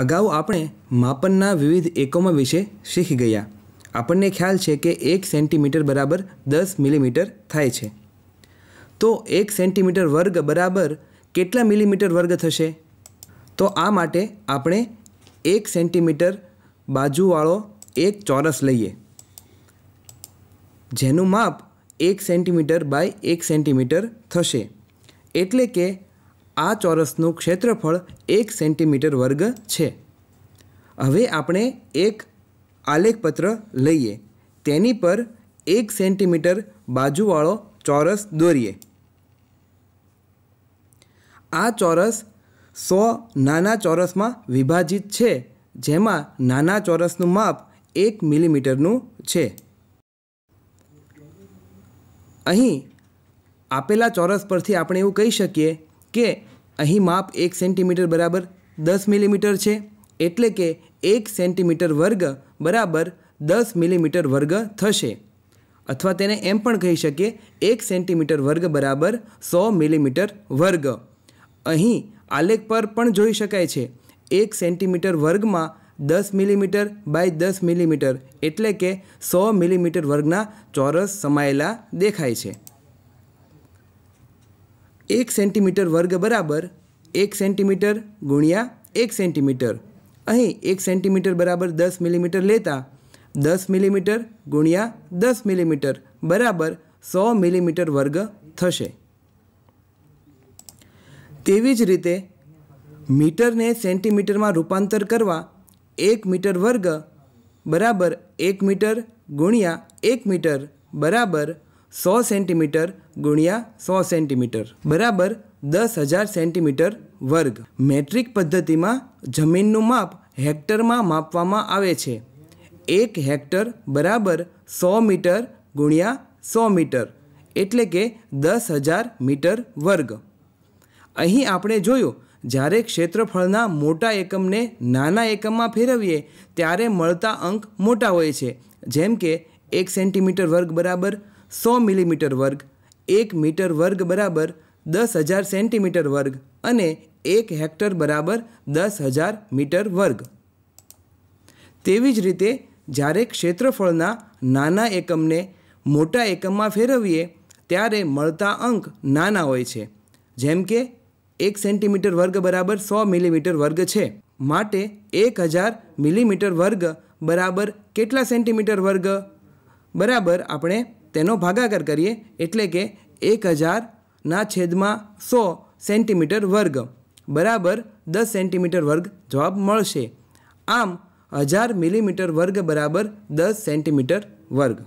અગાઉ આપણે માપનના વિવિધ એકમો વિશે શીખી ગયા આપણને ખ્યાલ છે કે એક સેન્ટીમીટર બરાબર દસ મિલીમીટર થાય છે તો એક સેન્ટીમીટર વર્ગ બરાબર કેટલા મિલીમીટર વર્ગ થશે તો આ માટે આપણે એક સેન્ટીમીટર બાજુવાળો એક ચોરસ લઈએ જેનું માપ એક સેન્ટીમીટર બાય એક સેન્ટીમીટર થશે એટલે કે આ ચોરસનું ક્ષેત્રફળ એક સેન્ટીમીટર વર્ગ છે હવે આપણે એક આલેખપત્ર લઈએ તેની પર એક સેન્ટીમીટર બાજુવાળો ચોરસ દોરીએ આ ચોરસ સો નાના ચોરસમાં વિભાજિત છે જેમાં નાના ચોરસનું માપ એક મિલીમીટરનું છે અહીં આપેલા ચોરસ પરથી આપણે એવું કહી શકીએ કે અહીં માપ એક સેન્ટીમીટર બરાબર દસ મિલીમીટર છે એટલે કે એક સેન્ટીમીટર વર્ગ બરાબર દસ મિલીમીટર વર્ગ થશે અથવા તેને એમ પણ કહી શકીએ એક સેન્ટીમીટર વર્ગ બરાબર સો મિલીમીટર વર્ગ અહીં આલેખ પર પણ જોઈ શકાય છે એક સેન્ટીમીટર વર્ગમાં દસ મિલીમીટર બાય દસ મિલીમીટર એટલે કે સો મિલીમીટર વર્ગના ચોરસ સમાયેલા દેખાય છે એક સેન્ટીમીટર વર્ગ બરાબર એક સેન્ટીમીટર ગુણ્યા એક સેન્ટીમીટર અહીં એક સેન્ટીમીટર બરાબર દસ મિલીમીટર લેતા દસ મિલીમીટર ગુણ્યા દસ મિલીમીટર બરાબર સો મિલીમીટર વર્ગ થશે તેવી જ રીતે મીટરને સેન્ટીમીટરમાં રૂપાંતર કરવા એક મીટર વર્ગ બરાબર એક મીટર ગુણ્યા એક મીટર બરાબર સો સેન્ટીમીટર ગુણ્યા સો સેન્ટીમીટર બરાબર દસ હજાર સેન્ટીમીટર વર્ગ મેટ્રિક પદ્ધતિમાં જમીનનું માપ હેક્ટરમાં માપવામાં આવે છે એક હેક્ટર બરાબર સો મીટર ગુણ્યા સો મીટર એટલે કે દસ હજાર મીટર વર્ગ અહીં આપણે જોયું જ્યારે ક્ષેત્રફળના મોટા એકમને નાના એકમમાં ફેરવીએ ત્યારે મળતા અંક મોટા હોય છે જેમ કે એક સેન્ટીમીટર વર્ગ બરાબર સો મિલીમીટર વર્ગ એક મીટર વર્ગ બરાબર દસ હજાર સેન્ટીમીટર વર્ગ અને એક હેક્ટર બરાબર દસ હજાર મીટર વર્ગ તેવી જ રીતે જ્યારે ક્ષેત્રફળના નાના એકમને મોટા એકમમાં ફેરવીએ ત્યારે મળતા અંક નાના હોય છે જેમ કે એક સેન્ટીમીટર વર્ગ બરાબર સો મિલીમીટર વર્ગ છે માટે એક હજાર મિલીમીટર વર્ગ બરાબર કેટલા સેન્ટીમીટર વર્ગ બરાબર આપણે તેનો ભાગાકાર કરીએ એટલે કે એક હજારના છેદમાં સો સેન્ટીમીટર વર્ગ બરાબર દસ સેન્ટીમીટર વર્ગ જવાબ મળશે આમ હજાર મિલીમીટર વર્ગ બરાબર દસ સેન્ટીમીટર વર્ગ